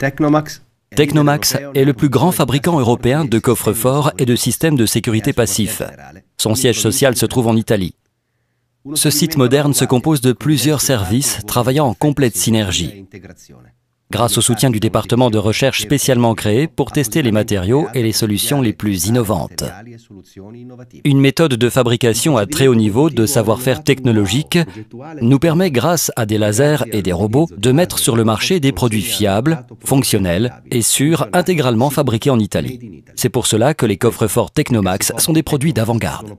Technomax est le plus grand fabricant européen de coffres-forts et de systèmes de sécurité passifs. Hein. Son siège social se trouve en Italie. Ce site moderne se compose de plusieurs services travaillant en complète synergie grâce au soutien du département de recherche spécialement créé pour tester les matériaux et les solutions les plus innovantes. Une méthode de fabrication à très haut niveau de savoir-faire technologique nous permet, grâce à des lasers et des robots, de mettre sur le marché des produits fiables, fonctionnels et sûrs, intégralement fabriqués en Italie. C'est pour cela que les coffres-forts Technomax sont des produits d'avant-garde.